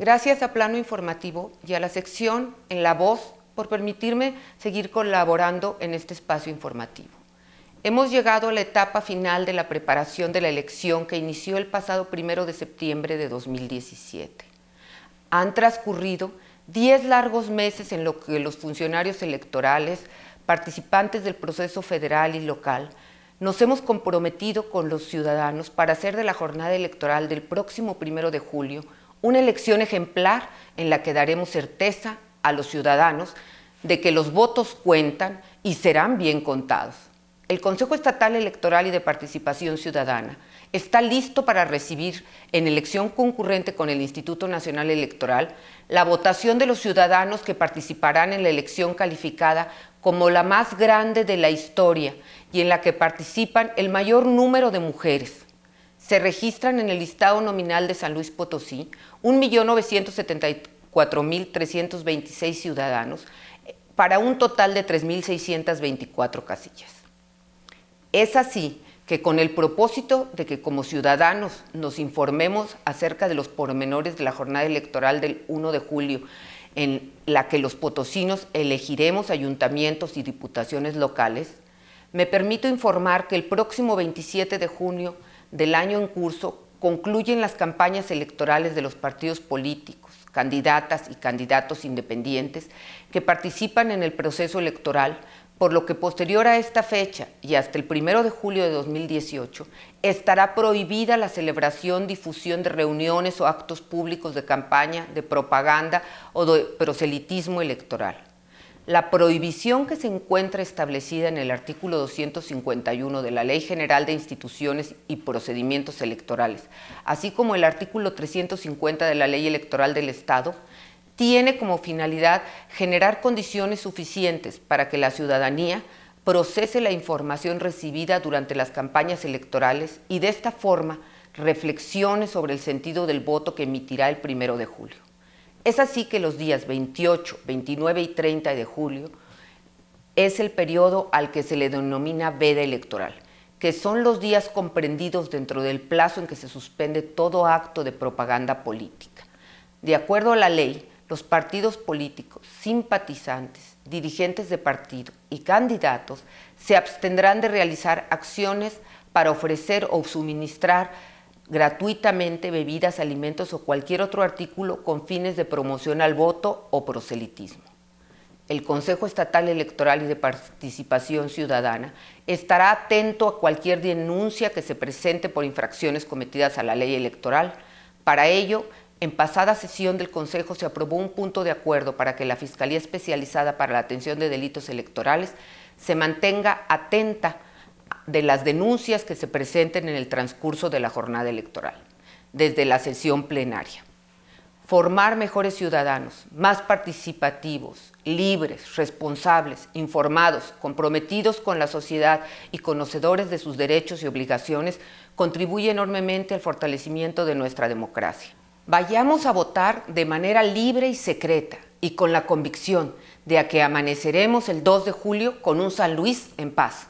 Gracias a Plano Informativo y a la sección En la Voz por permitirme seguir colaborando en este espacio informativo. Hemos llegado a la etapa final de la preparación de la elección que inició el pasado primero de septiembre de 2017. Han transcurrido 10 largos meses en los que los funcionarios electorales, participantes del proceso federal y local, nos hemos comprometido con los ciudadanos para hacer de la jornada electoral del próximo primero de julio una elección ejemplar en la que daremos certeza a los ciudadanos de que los votos cuentan y serán bien contados. El Consejo Estatal Electoral y de Participación Ciudadana está listo para recibir en elección concurrente con el Instituto Nacional Electoral la votación de los ciudadanos que participarán en la elección calificada como la más grande de la historia y en la que participan el mayor número de mujeres se registran en el listado nominal de San Luis Potosí 1.974.326 ciudadanos eh, para un total de 3.624 casillas. Es así que con el propósito de que como ciudadanos nos informemos acerca de los pormenores de la jornada electoral del 1 de julio, en la que los potosinos elegiremos ayuntamientos y diputaciones locales, me permito informar que el próximo 27 de junio del año en curso concluyen las campañas electorales de los partidos políticos, candidatas y candidatos independientes que participan en el proceso electoral, por lo que posterior a esta fecha y hasta el 1 de julio de 2018 estará prohibida la celebración, difusión de reuniones o actos públicos de campaña, de propaganda o de proselitismo electoral la prohibición que se encuentra establecida en el artículo 251 de la Ley General de Instituciones y Procedimientos Electorales, así como el artículo 350 de la Ley Electoral del Estado, tiene como finalidad generar condiciones suficientes para que la ciudadanía procese la información recibida durante las campañas electorales y de esta forma reflexione sobre el sentido del voto que emitirá el primero de julio. Es así que los días 28, 29 y 30 de julio es el periodo al que se le denomina veda electoral, que son los días comprendidos dentro del plazo en que se suspende todo acto de propaganda política. De acuerdo a la ley, los partidos políticos, simpatizantes, dirigentes de partido y candidatos se abstendrán de realizar acciones para ofrecer o suministrar gratuitamente bebidas, alimentos o cualquier otro artículo con fines de promoción al voto o proselitismo. El Consejo Estatal Electoral y de Participación Ciudadana estará atento a cualquier denuncia que se presente por infracciones cometidas a la ley electoral. Para ello, en pasada sesión del Consejo se aprobó un punto de acuerdo para que la Fiscalía Especializada para la Atención de Delitos Electorales se mantenga atenta de las denuncias que se presenten en el transcurso de la jornada electoral, desde la sesión plenaria. Formar mejores ciudadanos, más participativos, libres, responsables, informados, comprometidos con la sociedad y conocedores de sus derechos y obligaciones, contribuye enormemente al fortalecimiento de nuestra democracia. Vayamos a votar de manera libre y secreta y con la convicción de que amaneceremos el 2 de julio con un San Luis en paz.